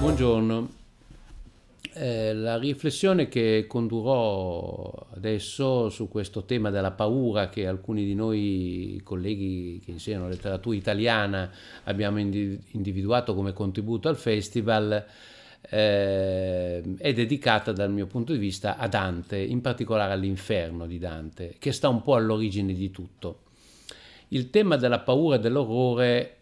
Buongiorno eh, la riflessione che condurrò adesso su questo tema della paura che alcuni di noi colleghi che insegnano letteratura italiana abbiamo individuato come contributo al festival eh, è dedicata dal mio punto di vista a Dante, in particolare all'inferno di Dante, che sta un po' all'origine di tutto. Il tema della paura e dell'orrore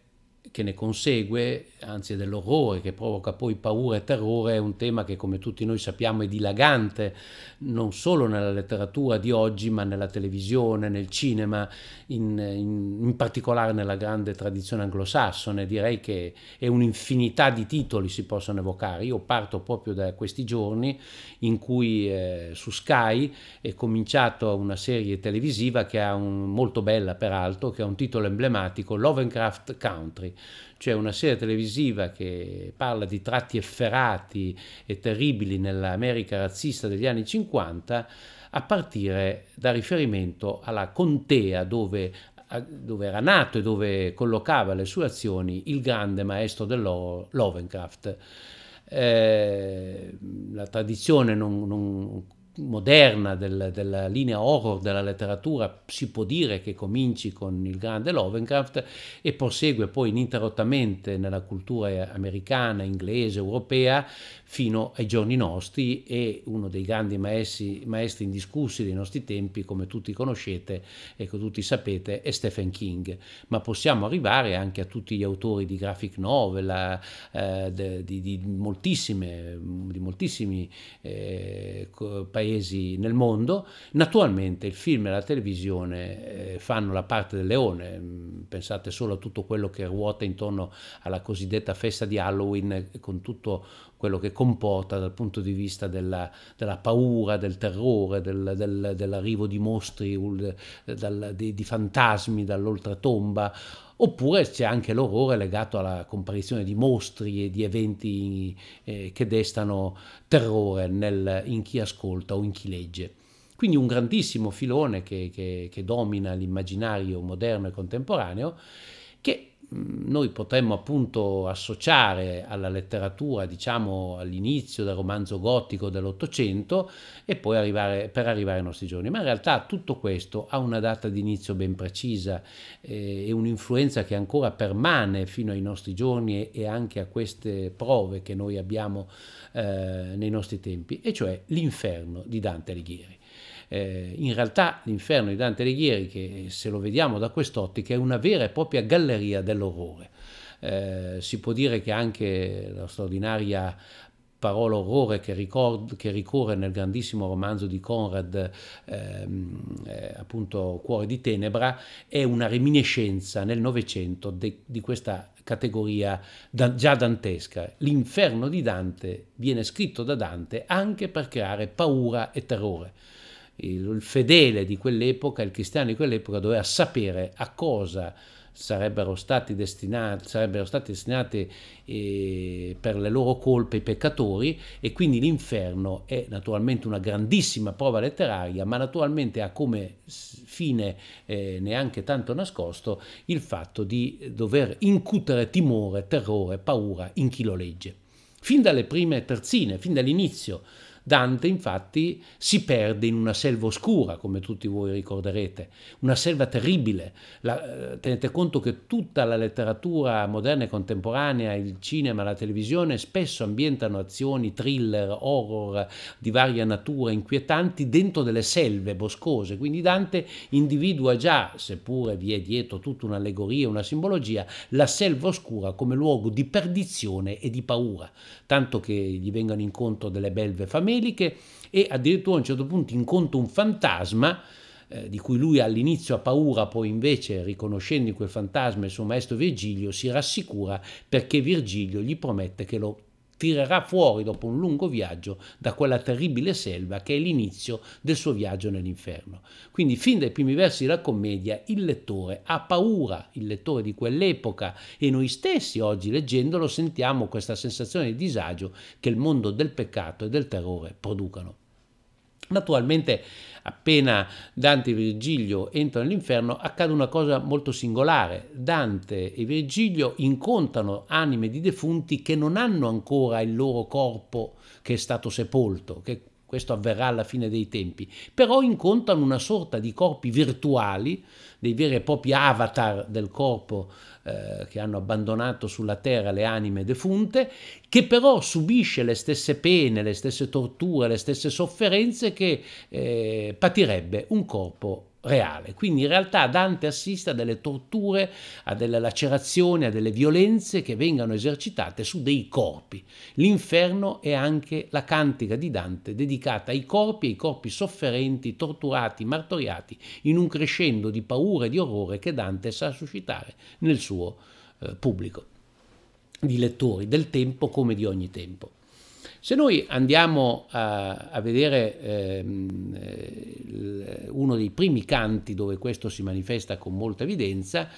che ne consegue anzi dell'orrore che provoca poi paura e terrore è un tema che come tutti noi sappiamo è dilagante non solo nella letteratura di oggi ma nella televisione, nel cinema, in, in, in particolare nella grande tradizione anglosassone, direi che è un'infinità di titoli si possono evocare. Io parto proprio da questi giorni in cui eh, su Sky è cominciata una serie televisiva che ha un molto bella peraltro, che ha un titolo emblematico, Lovecraft Country, cioè una serie televisiva che parla di tratti efferati e terribili nell'America razzista degli anni 50, a partire da riferimento alla contea dove dove era nato e dove collocava le sue azioni il grande maestro dell'Ovencraft. Eh, la tradizione non, non, moderna del, della linea horror della letteratura si può dire che cominci con il grande Lovecraft e prosegue poi ininterrottamente nella cultura americana, inglese, europea fino ai giorni nostri e uno dei grandi maestri, maestri indiscussi dei nostri tempi come tutti conoscete e ecco, che tutti sapete è Stephen King ma possiamo arrivare anche a tutti gli autori di graphic novel a, eh, di, di, moltissime di moltissimi eh, paesi paesi nel mondo. Naturalmente il film e la televisione eh, fanno la parte del leone, mm, pensate solo a tutto quello che ruota intorno alla cosiddetta festa di Halloween eh, con tutto quello che comporta dal punto di vista della, della paura, del terrore, del, del, dell'arrivo di mostri, di, di fantasmi dall'oltretomba oppure c'è anche l'orrore legato alla comparizione di mostri e di eventi eh, che destano terrore nel, in chi ascolta o in chi legge. Quindi un grandissimo filone che, che, che domina l'immaginario moderno e contemporaneo, che noi potremmo appunto associare alla letteratura, diciamo all'inizio del romanzo gotico dell'Ottocento e poi arrivare, per arrivare ai nostri giorni. Ma in realtà tutto questo ha una data di inizio ben precisa eh, e un'influenza che ancora permane fino ai nostri giorni e, e anche a queste prove che noi abbiamo eh, nei nostri tempi, e cioè l'inferno di Dante Alighieri. Eh, in realtà l'inferno di Dante Alighieri, che eh, se lo vediamo da quest'ottica, è una vera e propria galleria dell'orrore. Eh, si può dire che anche la straordinaria parola orrore che, ricord- che, ricorre nel grandissimo romanzo di Conrad, ehm, eh, appunto Cuore di Tenebra, è una reminiscenza nel Novecento de- di questa categoria da- già dantesca. L'inferno di Dante viene scritto da Dante anche per creare paura e terrore il, fedele di quell'epoca, il cristiano di quell'epoca doveva sapere a cosa sarebbero stati destinati, sarebbero stati destinati eh, per le loro colpe i peccatori e quindi l'inferno è naturalmente una grandissima prova letteraria, ma naturalmente ha come fine eh, neanche tanto nascosto il fatto di dover incutere timore, terrore, paura in chi lo legge. Fin dalle prime terzine, fin dall'inizio Dante infatti si perde in una selva oscura, come tutti voi ricorderete, una selva terribile. La, eh, tenete conto che tutta la letteratura moderna e contemporanea, il cinema, la televisione, spesso ambientano azioni, thriller, horror di varia natura, inquietanti, dentro delle selve boscose. Quindi Dante individua già, seppure vi è dietro tutta un'allegoria, una simbologia, la selva oscura come luogo di perdizione e di paura, tanto che gli vengano incontro delle belve famiglie, meliche e addirittura a un certo punto incontra un fantasma eh, di cui lui all'inizio ha paura, poi invece riconoscendo in quel fantasma il suo maestro Virgilio si rassicura perché Virgilio gli promette che lo tirerà fuori dopo un lungo viaggio da quella terribile selva che è l'inizio del suo viaggio nell'inferno. Quindi fin dai primi versi della commedia il lettore ha paura, il lettore di quell'epoca e noi stessi oggi leggendolo sentiamo questa sensazione di disagio che il mondo del peccato e del terrore producano. Naturalmente appena Dante e Virgilio entrano nell'inferno, accade una cosa molto singolare. Dante e Virgilio incontrano anime di defunti che non hanno ancora il loro corpo che è stato sepolto, che questo avverrà alla fine dei tempi, però incontrano una sorta di corpi virtuali dei veri e propri avatar del corpo eh, che hanno abbandonato sulla terra le anime defunte, che però subisce le stesse pene, le stesse torture, le stesse sofferenze che eh, patirebbe un corpo reale. Quindi in realtà Dante assiste a delle torture, a delle lacerazioni, a delle violenze che vengano esercitate su dei corpi. L'inferno è anche la cantica di Dante dedicata ai corpi, ai corpi sofferenti, torturati, martoriati, in un crescendo di paura e di orrore che Dante sa suscitare nel suo eh, pubblico di lettori del tempo come di ogni tempo. Se noi andiamo a, a vedere ehm, eh, uno dei primi canti dove questo si manifesta con molta evidenza,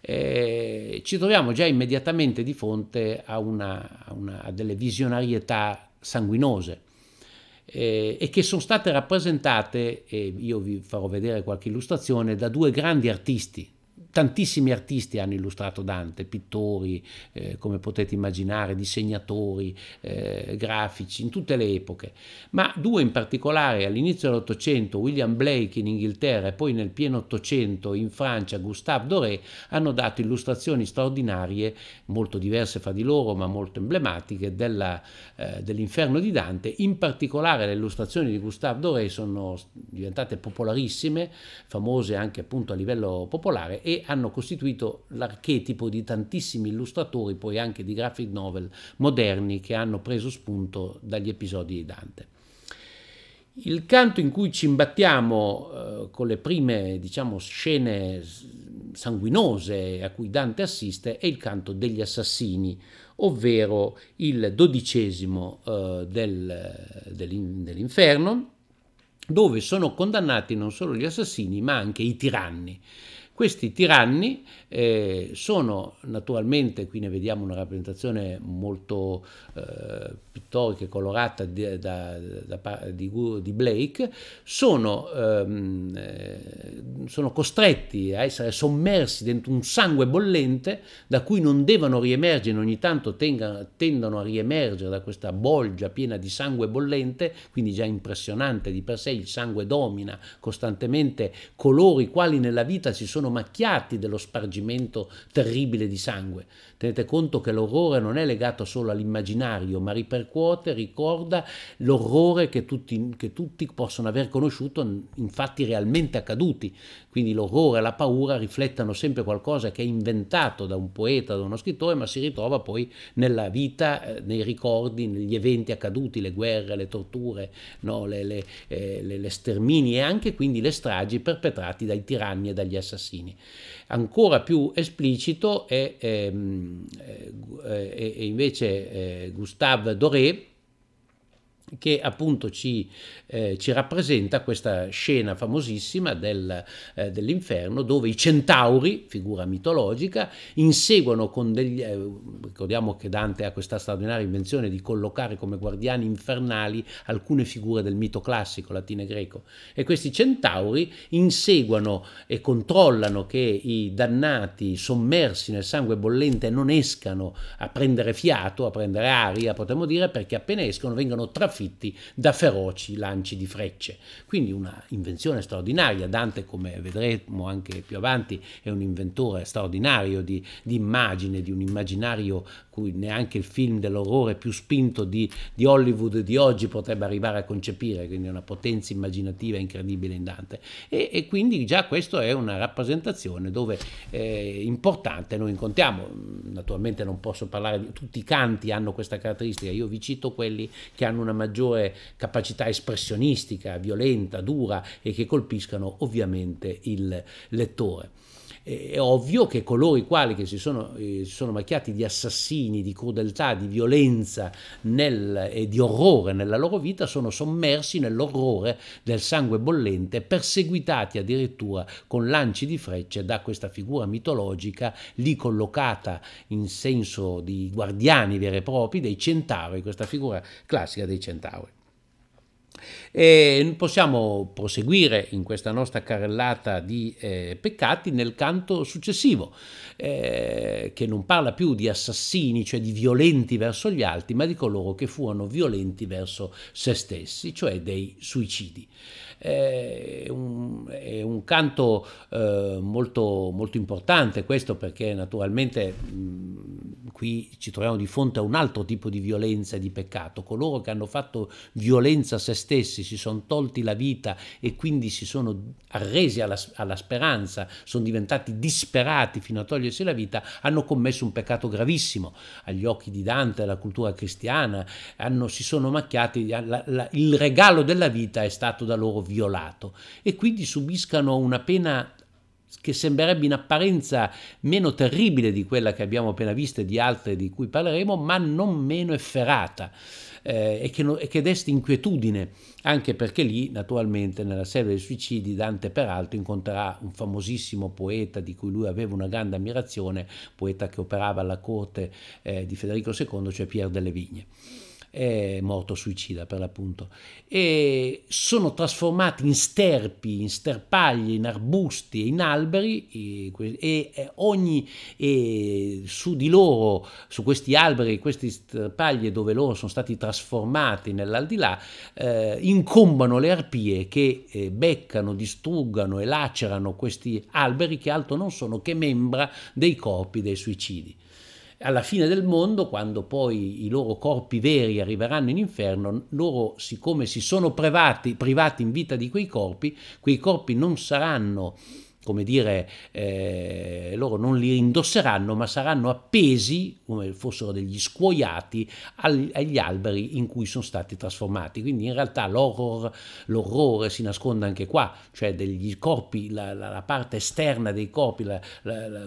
eh, ci troviamo già immediatamente di fronte a, una, a, una, a delle visionarietà sanguinose. Eh, e che sono state rappresentate, e io vi farò vedere qualche illustrazione, da due grandi artisti, Tantissimi artisti hanno illustrato Dante, pittori, eh, come potete immaginare, disegnatori, eh, grafici, in tutte le epoche, ma due in particolare all'inizio dell'Ottocento, William Blake in Inghilterra e poi nel pieno Ottocento in Francia, Gustave Doré, hanno dato illustrazioni straordinarie, molto diverse fra di loro, ma molto emblematiche, della, eh, dell'inferno di Dante. In particolare le illustrazioni di Gustave Doré sono diventate popolarissime, famose anche appunto a livello popolare e hanno costituito l'archetipo di tantissimi illustratori, poi anche di graphic novel moderni che hanno preso spunto dagli episodi di Dante. Il canto in cui ci imbattiamo eh, con le prime diciamo, scene sanguinose a cui Dante assiste è il canto degli assassini, ovvero il dodicesimo eh, del, dell'in, dell'inferno, dove sono condannati non solo gli assassini ma anche i tiranni. Questi tiranni eh, sono naturalmente, qui ne vediamo una rappresentazione molto eh, pittorica colorata di, da, da, di, di Blake, sono, ehm, eh, sono, costretti a essere sommersi dentro un sangue bollente da cui non devono riemergere, ogni tanto tenga, tendono a riemergere da questa bolgia piena di sangue bollente, quindi già impressionante di per sé, il sangue domina costantemente colori quali nella vita si sono macchiati dello spargimento terribile di sangue. Tenete conto che l'orrore non è legato solo all'immaginario, ma ripercorre quote ricorda l'orrore che tutti, che tutti possono aver conosciuto in fatti realmente accaduti. Quindi l'orrore e la paura riflettono sempre qualcosa che è inventato da un poeta, da uno scrittore, ma si ritrova poi nella vita, eh, nei ricordi, negli eventi accaduti, le guerre, le torture, no? le, le, eh, le, le stermini e anche quindi le stragi perpetrati dai tiranni e dagli assassini. Ancora più esplicito è, è, ehm, è eh, eh, invece eh, Gustave Doré Traoré che appunto ci, eh, ci, rappresenta questa scena famosissima del, eh, dell'inferno dove i centauri, figura mitologica, inseguono con degli... Eh, ricordiamo che Dante ha questa straordinaria invenzione di collocare come guardiani infernali alcune figure del mito classico latino e greco e questi centauri inseguono e controllano che i dannati sommersi nel sangue bollente non escano a prendere fiato, a prendere aria, potremmo dire, perché appena escono vengono traffitti trafitti da feroci lanci di frecce. Quindi una invenzione straordinaria. Dante, come vedremo anche più avanti, è un inventore straordinario di, di immagine, di un immaginario cui neanche il film dell'orrore più spinto di, di Hollywood di oggi potrebbe arrivare a concepire. Quindi una potenza immaginativa incredibile in Dante. E, e quindi già questa è una rappresentazione dove eh, importante noi incontriamo. Naturalmente non posso parlare di tutti i canti hanno questa caratteristica, io vi cito quelli che hanno una maggiore capacità espressionistica, violenta, dura e che colpiscano ovviamente il lettore è ovvio che coloro i quali che si sono, eh, sono macchiati di assassini, di crudeltà, di violenza nel, e di orrore nella loro vita sono sommersi nell'orrore del sangue bollente, perseguitati addirittura con lanci di frecce da questa figura mitologica lì collocata in senso di guardiani veri e propri, dei centauri, questa figura classica dei centauri. E possiamo proseguire in questa nostra carrellata di eh, peccati nel canto successivo, eh, che non parla più di assassini, cioè di violenti verso gli altri, ma di coloro che furono violenti verso se stessi, cioè dei suicidi è un, è un canto eh, molto, molto, importante questo perché naturalmente mh, qui ci troviamo di fronte a un altro tipo di violenza e di peccato. Coloro che hanno fatto violenza a se stessi, si sono tolti la vita e quindi si sono arresi alla, alla speranza, sono diventati disperati fino a togliersi la vita, hanno commesso un peccato gravissimo agli occhi di Dante, alla cultura cristiana, hanno, si sono macchiati, la, la, il regalo della vita è stato da loro violato e quindi subiscano una pena che sembrerebbe in apparenza meno terribile di quella che abbiamo appena visto e di altre di cui parleremo, ma non meno efferata eh, e, che no, e che desti inquietudine, anche perché lì, naturalmente, nella serie dei suicidi, Dante peraltro incontrerà un famosissimo poeta di cui lui aveva una grande ammirazione, poeta che operava alla corte eh, di Federico II, cioè Pierre delle Vigne è morto suicida per l'appunto, e sono trasformati in sterpi, in sterpaglie, in arbusti e in alberi e, e ogni e su di loro, su questi alberi, queste sterpaglie dove loro sono stati trasformati nell'aldilà, eh, incombano le arpie che eh, beccano, distruggano e lacerano questi alberi che altro non sono che membra dei corpi dei suicidi alla fine del mondo, quando poi i loro corpi veri arriveranno in inferno, loro, siccome si sono privati, privati in vita di quei corpi, quei corpi non saranno come dire, eh, loro non li indosseranno, ma saranno appesi, come fossero degli scuoiati, al, agli alberi in cui sono stati trasformati. Quindi in realtà l'horror, l'orrore si nasconde anche qua, cioè degli corpi, la, la, la parte esterna dei corpi, la,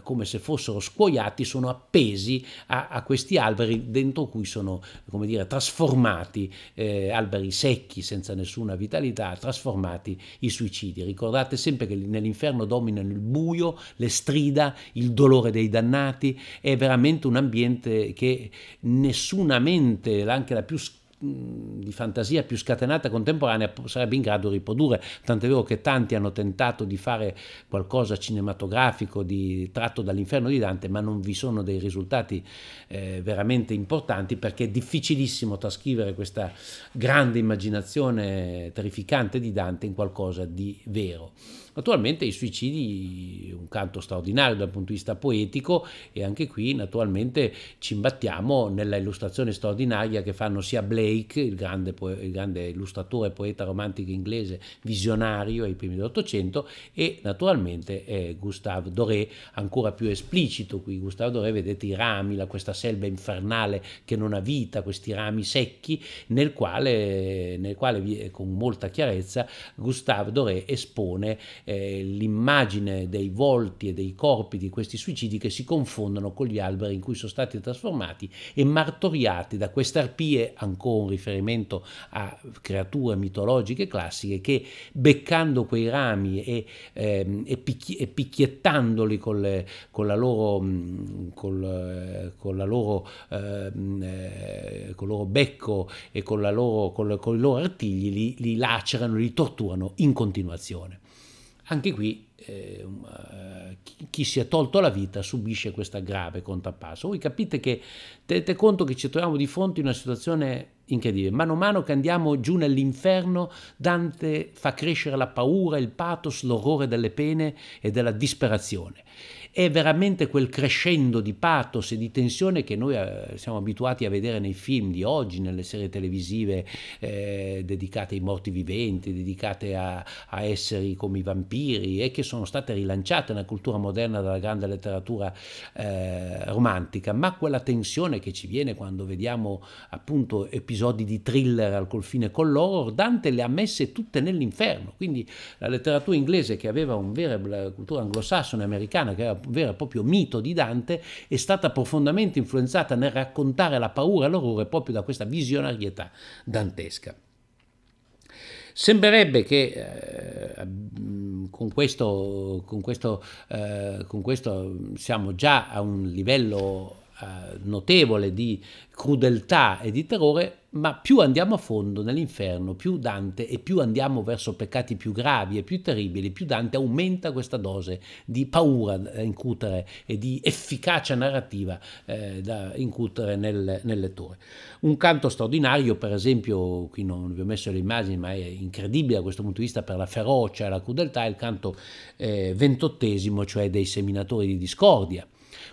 come se fossero scuoiati, sono appesi a, a, questi alberi dentro cui sono, come dire, trasformati, eh, alberi secchi, senza nessuna vitalità, trasformati i suicidi. Ricordate sempre che nell'inferno domina dominano il buio, le strida, il dolore dei dannati, è veramente un ambiente che nessuna mente, anche la più di fantasia più scatenata contemporanea sarebbe in grado di riprodurre. Tant'è vero che tanti hanno tentato di fare qualcosa cinematografico di, tratto dall'inferno di Dante, ma non vi sono dei risultati eh, veramente importanti perché è difficilissimo trascrivere questa grande immaginazione terrificante di Dante in qualcosa di vero. Naturalmente i suicidi, un canto straordinario dal punto di vista poetico e anche qui naturalmente ci imbattiamo nella illustrazione straordinaria che fanno sia Blake, il grande, il grande illustratore, poeta romantico inglese, visionario ai primi dell'Ottocento, e naturalmente Gustave Doré, ancora più esplicito qui, Gustave Doré, vedete i rami, la, questa selva infernale che non ha vita, questi rami secchi, nel quale, nel quale con molta chiarezza Gustave Doré espone eh, l'immagine dei volti e dei corpi di questi suicidi che si confondono con gli alberi in cui sono stati trasformati e martoriati da queste arpie, ancora un riferimento a creature mitologiche classiche, che beccando quei rami e, ehm, e, picchi- e picchiettandoli con, le, con, la loro, col, eh, con la loro, ehm, eh, col loro becco e con, loro, con, con i loro artigli, li, li lacerano, li torturano in continuazione. Anche qui eh, um, eh chi, si è tolto la vita subisce questa grave contrappasso. Voi capite che tenete conto che ci troviamo di fronte a una situazione incredibile. Mano a mano che andiamo giù nell'inferno, Dante fa crescere la paura, il pathos, l'orrore delle pene e della disperazione è veramente quel crescendo di pathos e di tensione che noi eh, siamo abituati a vedere nei film di oggi, nelle serie televisive eh, dedicate ai morti viventi, dedicate a, a, esseri come i vampiri e che sono state rilanciate nella cultura moderna dalla grande letteratura eh, romantica, ma quella tensione che ci viene quando vediamo appunto episodi di thriller al confine con l'horror, Dante le ha messe tutte nell'inferno, quindi la letteratura inglese che aveva un vera cultura anglosassone americana che aveva vero e proprio mito di Dante, è stata profondamente influenzata nel raccontare la paura e l'orrore proprio da questa visionarietà dantesca. Sembrerebbe che eh, mm, con questo, con questo, eh, con questo siamo già a un livello eh, notevole di crudeltà e di terrore, ma più andiamo a fondo nell'inferno, più Dante e più andiamo verso peccati più gravi e più terribili, più Dante aumenta questa dose di paura da eh, incutere e di efficacia narrativa eh, da incutere nel, nel, lettore. Un canto straordinario, per esempio, qui non vi ho messo le immagini, ma è incredibile da questo punto di vista per la ferocia e la crudeltà, è il canto eh, ventottesimo, eh, cioè dei seminatori di discordia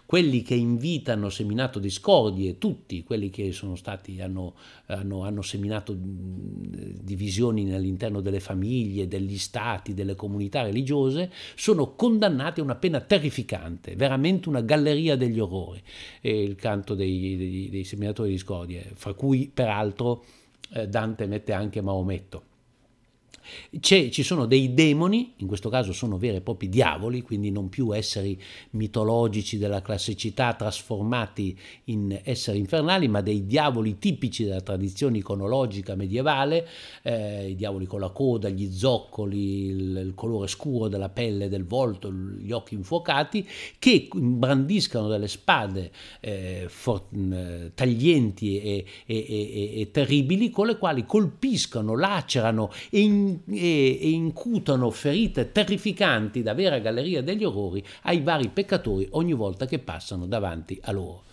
quelli che invitano seminato discordie, tutti quelli che sono stati, hanno, hanno, hanno seminato divisioni all'interno delle famiglie, degli stati, delle comunità religiose, sono condannati a una pena terrificante, veramente una galleria degli orrori, e il canto dei, dei, dei seminatori di discordie, fra cui peraltro eh, Dante mette anche Maometto. C'è, ci sono dei demoni, in questo caso sono veri e propri diavoli, quindi non più esseri mitologici della classicità trasformati in esseri infernali, ma dei diavoli tipici della tradizione iconologica medievale, eh, i diavoli con la coda, gli zoccoli, il, il colore scuro della pelle, del volto, gli occhi infuocati, che brandiscano delle spade eh, for, mh, taglienti e, e, e, e terribili, con le quali colpiscono, lacerano e in e, e incutano ferite terrificanti da vera galleria degli orrori ai vari peccatori ogni volta che passano davanti a loro.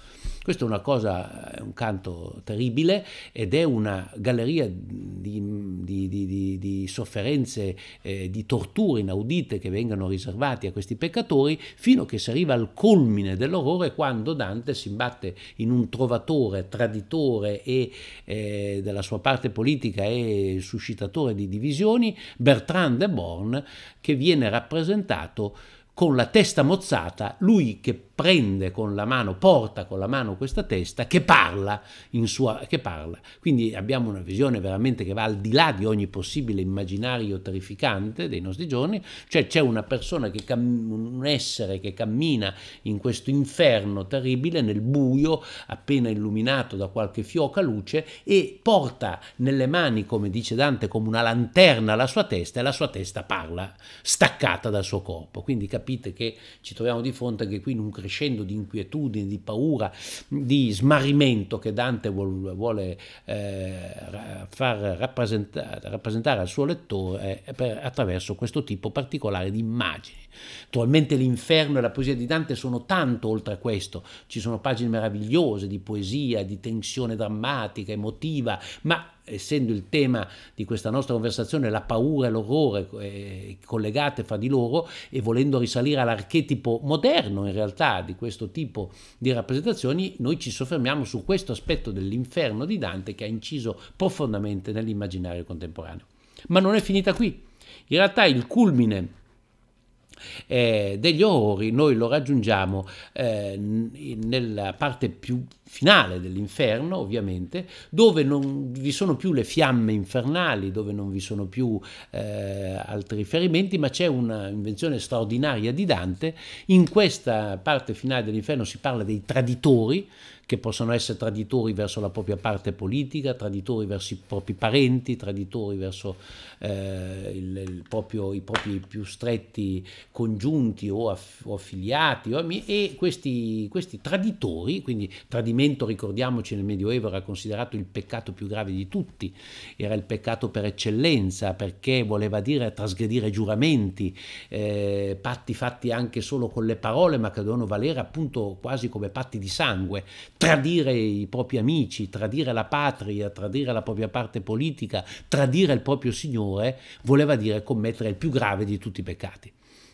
Questo è una cosa, è un canto terribile ed è una galleria di, di, di, di sofferenze, eh, di torture inaudite che vengono riservate a questi peccatori fino a che si arriva al culmine dell'orrore quando Dante si imbatte in un trovatore, traditore e eh, della sua parte politica e suscitatore di divisioni, Bertrand de Born, che viene rappresentato con la testa mozzata, lui che prende con la mano, porta con la mano questa testa che parla, sua, che parla. Quindi abbiamo una visione veramente che va al di là di ogni possibile immaginario terrificante dei nostri giorni, cioè c'è una persona, che cam- un essere che cammina in questo inferno terribile nel buio, appena illuminato da qualche fioca luce e porta nelle mani, come dice Dante, come una lanterna la sua testa e la sua testa parla, staccata dal suo corpo. Quindi capite che ci troviamo di fronte anche qui in un crescendo crescendo di inquietudine, di paura, di smarrimento che Dante vuole, vuole eh, far rappresentare, rappresentare, al suo lettore eh, per, attraverso questo tipo particolare di immagini. Attualmente l'inferno e la poesia di Dante sono tanto oltre a questo, ci sono pagine meravigliose di poesia, di tensione drammatica, emotiva, ma essendo il tema di questa nostra conversazione la paura e l'orrore eh, collegate fra di loro e volendo risalire all'archetipo moderno in realtà di questo tipo di rappresentazioni, noi ci soffermiamo su questo aspetto dell'inferno di Dante che ha inciso profondamente nell'immaginario contemporaneo. Ma non è finita qui. In realtà il culmine eh, degli orrori, noi lo raggiungiamo eh, nella parte più finale dell'inferno, ovviamente, dove non vi sono più le fiamme infernali, dove non vi sono più eh, altri riferimenti ma c'è un'invenzione straordinaria di Dante. In questa parte finale dell'inferno si parla dei traditori, che possono essere traditori verso la propria parte politica, traditori verso i propri parenti, traditori verso eh, il, il proprio, i propri più stretti congiunti o, aff, o affiliati o amici, e questi, questi traditori, quindi tradimento ricordiamoci nel Medioevo era considerato il peccato più grave di tutti, era il peccato per eccellenza perché voleva dire trasgredire giuramenti, eh, patti fatti anche solo con le parole ma che dovevano valere appunto quasi come patti di sangue tradire i propri amici, tradire la patria, tradire la propria parte politica, tradire il proprio Signore, voleva dire commettere il più grave di tutti i peccati.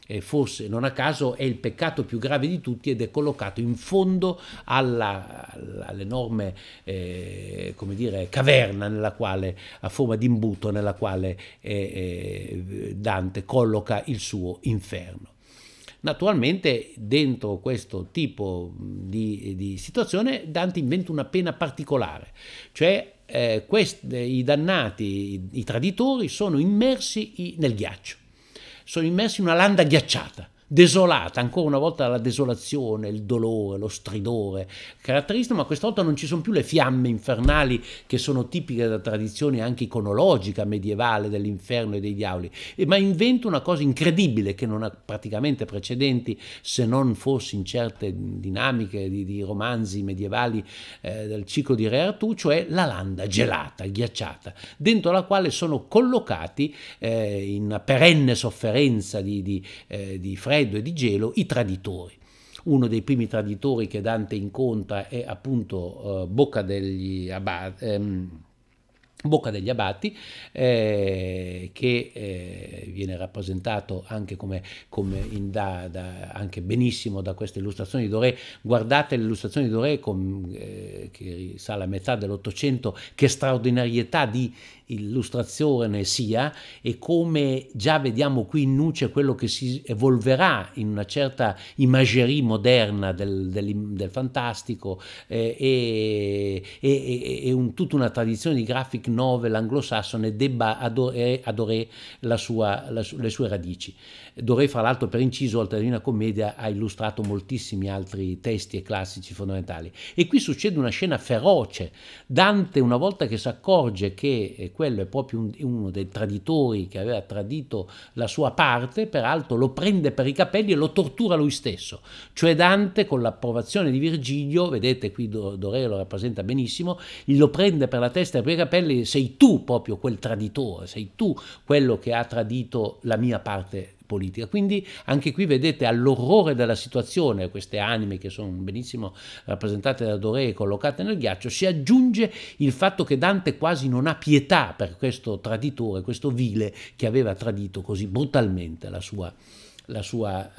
E forse non a caso è il peccato più grave di tutti ed è collocato in fondo alla, all'enorme eh, dire, caverna nella quale, a forma di imbuto nella quale eh, eh Dante colloca il suo inferno. Naturalmente dentro questo tipo di, di situazione Dante inventa una pena particolare, cioè eh, questi, eh, i dannati, i, i, traditori sono immersi nel ghiaccio, sono immersi in una landa ghiacciata desolata, ancora una volta la desolazione, il dolore, lo stridore caratteristico, ma questa volta non ci sono più le fiamme infernali che sono tipiche della tradizione anche iconologica medievale dell'inferno e dei diavoli, ma inventa una cosa incredibile che non ha praticamente precedenti se non forse in certe dinamiche di, di romanzi medievali eh, del ciclo di Re Artù, cioè la landa gelata, ghiacciata, dentro la quale sono collocati eh, in perenne sofferenza di, di, eh, di freddo, freddo e di gelo, i traditori. Uno dei primi traditori che Dante incontra è appunto eh, Bocca degli Abati. Ehm, Bocca degli Abati, eh, che eh, viene rappresentato anche, come, come da, da, anche, benissimo da queste illustrazioni di Doré. Guardate le illustrazioni di Doré con, eh, che risale a metà dell'Ottocento, che straordinarietà di illustrazione sia e come già vediamo qui in nuce quello che si evolverà in una certa imagerie moderna del, del, del fantastico eh, e, e, e, e un, tutta una tradizione di graphic novel anglosassone debba eh, adorare, Doré, la sua, la, le sue radici. Doré, fra l'altro, per inciso, oltre a Divina Commedia, ha illustrato moltissimi altri testi e classici fondamentali. E qui succede una scena feroce. Dante, una volta che si accorge che eh, quello è proprio un, uno dei traditori che aveva tradito la sua parte, peraltro lo prende per i capelli e lo tortura lui stesso. Cioè Dante, con l'approvazione di Virgilio, vedete qui Doré lo rappresenta benissimo, lo prende per la testa e per i capelli sei, tu proprio quel traditore, sei tu quello che ha tradito la mia parte politica. Quindi anche qui vedete all'orrore della situazione, queste anime che sono benissimo rappresentate da Dore e collocate nel ghiaccio, si aggiunge il fatto che Dante quasi non ha pietà per questo traditore, questo vile che aveva tradito così brutalmente la sua, la sua,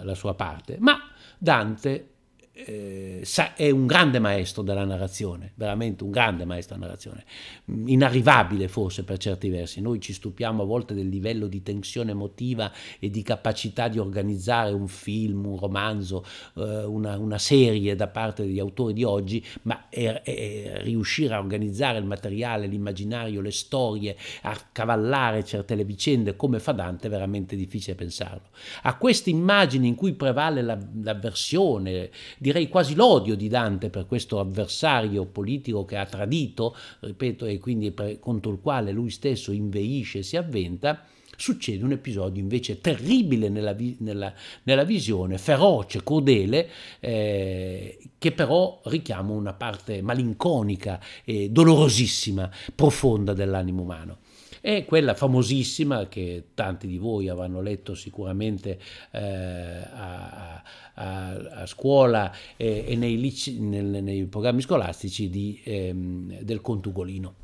eh, la sua parte. Ma Dante eh, sa, è un grande maestro della narrazione, veramente un grande maestro della narrazione, mm, inarrivabile forse per certi versi. Noi ci stupiamo a volte del livello di tensione emotiva e di capacità di organizzare un film, un romanzo, eh, una, una, serie da parte degli autori di oggi, ma è, è riuscire a organizzare il materiale, l'immaginario, le storie, a cavallare certe le vicende come fa Dante è veramente difficile pensarlo. A queste immagini in cui prevale la, l'avversione, direi quasi l'odio di Dante per questo avversario politico che ha tradito, ripeto, e quindi per, contro il quale lui stesso inveisce e si avventa, succede un episodio invece terribile nella, nella, nella visione, feroce, crudele, eh, che però richiama una parte malinconica e dolorosissima, profonda dell'animo umano è quella famosissima che tanti di voi avranno letto sicuramente eh, a, a, a, scuola eh, e nei, lici, nel, nei, programmi scolastici di, ehm, del contugolino.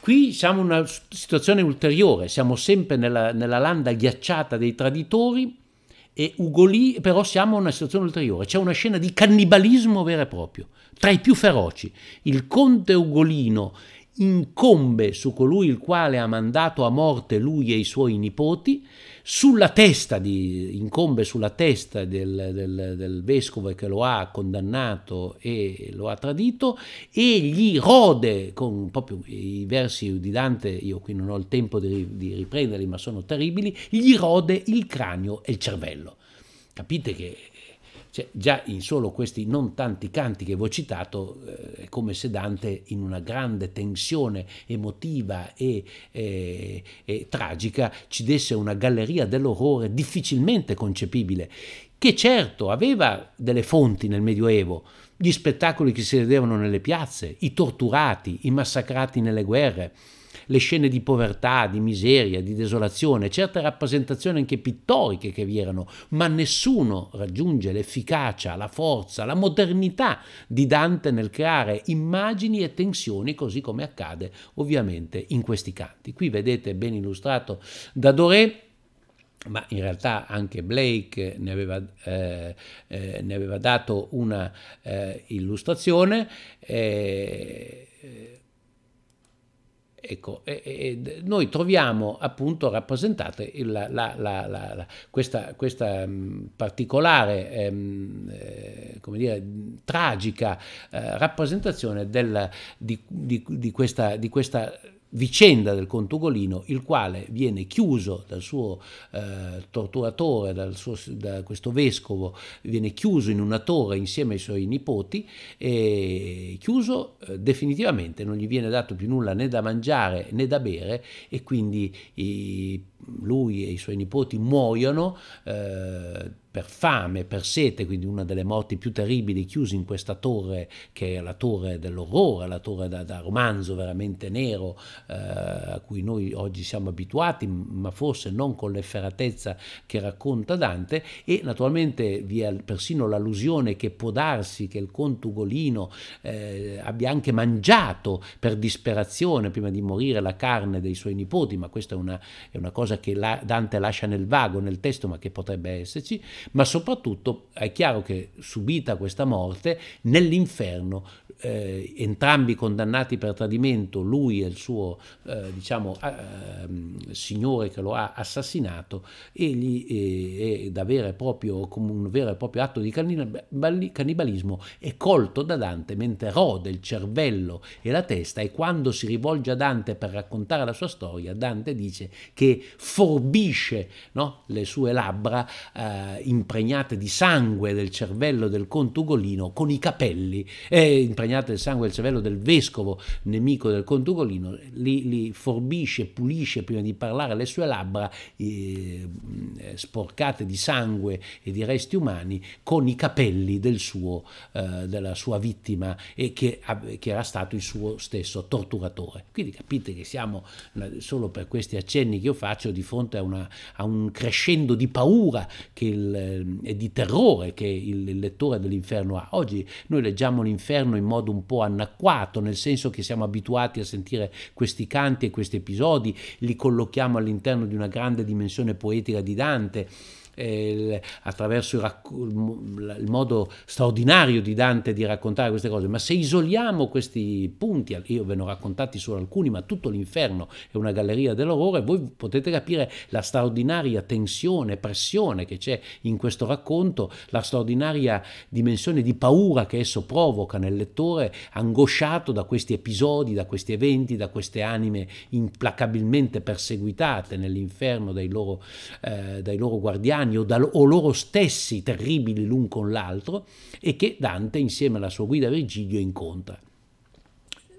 Qui siamo in una situazione ulteriore, siamo sempre nella, nella landa ghiacciata dei traditori e Ugolì, però siamo in una situazione ulteriore, c'è una scena di cannibalismo vero e proprio, tra i più feroci. Il conte Ugolino incombe su colui il quale ha mandato a morte lui e i suoi nipoti, sulla testa di, incombe sulla testa del, del, del vescovo che lo ha condannato e lo ha tradito e gli rode con proprio i versi di Dante, io qui non ho il tempo di, di riprenderli ma sono terribili, gli rode il cranio e il cervello. Capite che cioè, già in solo questi non tanti canti che vi ho citato eh, è come se Dante in una grande tensione emotiva e, e, eh, e tragica ci desse una galleria dell'orrore difficilmente concepibile, che certo aveva delle fonti nel Medioevo, gli spettacoli che si vedevano nelle piazze, i torturati, i massacrati nelle guerre le scene di povertà, di miseria, di desolazione, certe rappresentazioni anche pittoriche che vi erano, ma nessuno raggiunge l'efficacia, la forza, la modernità di Dante nel creare immagini e tensioni così come accade ovviamente in questi canti. Qui vedete ben illustrato da Doré ma in realtà anche Blake ne aveva, eh, eh, ne aveva dato una eh, illustrazione eh, Ecco, e, e noi troviamo appunto rappresentata questa, questa mh, mm, particolare, ehm, eh, come dire, tragica eh, rappresentazione del, di, di, di questa, di questa vicenda del conte Ugolino, il quale viene chiuso dal suo eh, torturatore, dal suo, da questo vescovo, viene chiuso in una torre insieme ai suoi nipoti, e chiuso eh, definitivamente, non gli viene dato più nulla né da mangiare né da bere e quindi i, lui e i suoi nipoti muoiono. Eh, per fame, per sete, quindi una delle morti più terribili, chiusi in questa torre che è la torre dell'orrore, la torre da, da romanzo veramente nero eh, a cui noi oggi siamo abituati, ma forse non con l'efferatezza che racconta Dante e naturalmente vi è persino l'allusione che può darsi che il conte Ugolino eh, abbia anche mangiato per disperazione prima di morire la carne dei suoi nipoti, ma questa è una, è una cosa che la, Dante lascia nel vago nel testo, ma che potrebbe esserci, ma soprattutto è chiaro che subita questa morte nell'inferno eh, entrambi condannati per tradimento, lui e il suo eh, diciamo, eh, ehm, signore che lo ha assassinato, egli eh, è da vero e proprio, come un vero e proprio atto di cannibalismo, è colto da Dante mentre rode il cervello e la testa e quando si rivolge a Dante per raccontare la sua storia, Dante dice che forbisce no, le sue labbra eh, impregnate di sangue del cervello del conte Ugolino con i capelli impregnati impregnate del sangue del cervello del vescovo nemico del conte Ugolino, li, li forbisce, pulisce prima di parlare le sue labbra eh, sporcate di sangue e di resti umani con i capelli del suo, eh, della sua vittima e che, che, era stato il suo stesso torturatore. Quindi capite che siamo, solo per questi accenni che io faccio, di fronte a, una, a un crescendo di paura il, eh, e di terrore che il lettore dell'inferno ha. Oggi noi leggiamo l'inferno in modo modo un po' anacquato, nel senso che siamo abituati a sentire questi canti e questi episodi, li collochiamo all'interno di una grande dimensione poetica di Dante eh, attraverso il, racc- il, modo straordinario di Dante di raccontare queste cose, ma se isoliamo questi punti, io ve ne ho raccontati solo alcuni, ma tutto l'inferno è una galleria dell'orrore, voi potete capire la straordinaria tensione, pressione che c'è in questo racconto, la straordinaria dimensione di paura che esso provoca nel lettore angosciato da questi episodi, da questi eventi, da queste anime implacabilmente perseguitate nell'inferno dai loro, eh, dai loro guardiani umani o, da, o loro stessi terribili l'un con l'altro e che Dante insieme alla sua guida Virgilio incontra.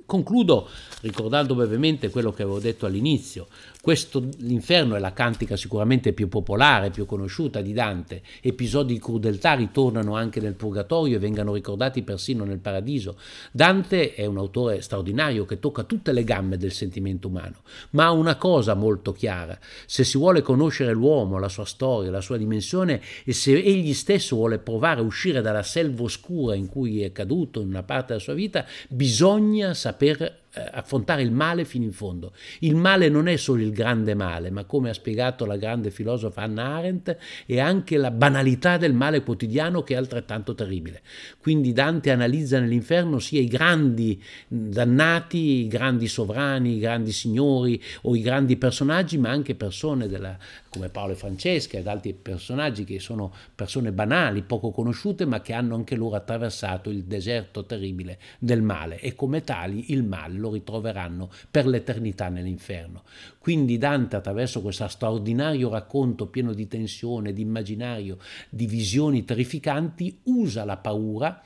Concludo ricordando brevemente quello che avevo detto all'inizio. Questo, l'inferno è la cantica sicuramente più popolare, più conosciuta di Dante. Episodi di crudeltà ritornano anche nel purgatorio e vengono ricordati persino nel paradiso. Dante è un autore straordinario che tocca tutte le gambe del sentimento umano, ma ha una cosa molto chiara. Se si vuole conoscere l'uomo, la sua storia, la sua dimensione e se egli stesso vuole provare a uscire dalla selva oscura in cui è caduto in una parte della sua vita, bisogna saper eh, affrontare il male fino in fondo. Il male non è solo il grande male, ma come ha spiegato la grande filosofa Anna Arendt, è anche la banalità del male quotidiano che è altrettanto terribile. Quindi Dante analizza nell'inferno sia i grandi dannati, i grandi sovrani, i grandi signori o i grandi personaggi, ma anche persone della, come Paolo e Francesca ed altri personaggi che sono persone banali, poco conosciute, ma che hanno anche loro attraversato il deserto terribile del male e come tali il male lo ritroveranno per l'eternità nell'inferno. Quindi Dante attraverso questo straordinario racconto pieno di tensione, di immaginario, di visioni terrificanti, usa la paura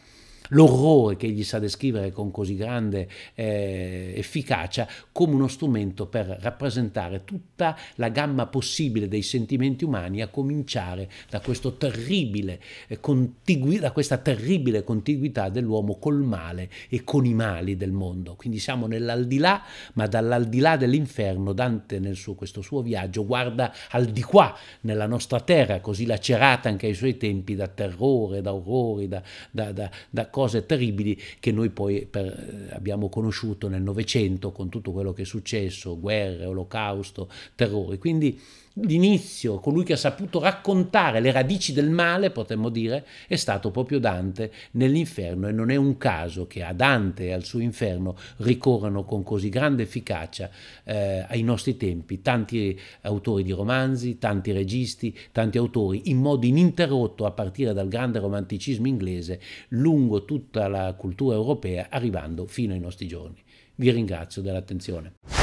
l'orrore che egli sa descrivere con così grande eh, efficacia come uno strumento per rappresentare tutta la gamma possibile dei sentimenti umani, a cominciare da, terribile, eh, contigui, da questa terribile contiguità dell'uomo col male e con i mali del mondo. Quindi siamo nell'aldilà, ma dall'aldilà dell'inferno Dante nel suo, questo suo viaggio guarda al di qua, nella nostra terra, così lacerata anche ai suoi tempi da terrore, da orrori, da, da, da, da cose terribili che noi poi per, eh, abbiamo conosciuto nel Novecento con tutto quello che è successo, guerre, olocausto, terrori. Quindi l'inizio, colui che ha saputo raccontare le radici del male, potremmo dire, è stato proprio Dante nell'inferno e non è un caso che a Dante e al suo inferno ricorrano con così grande efficacia eh, ai nostri tempi tanti autori di romanzi, tanti registi, tanti autori, in modo ininterrotto a partire dal grande romanticismo inglese, lungo tutta la cultura europea, arrivando fino ai nostri giorni. Vi ringrazio dell'attenzione.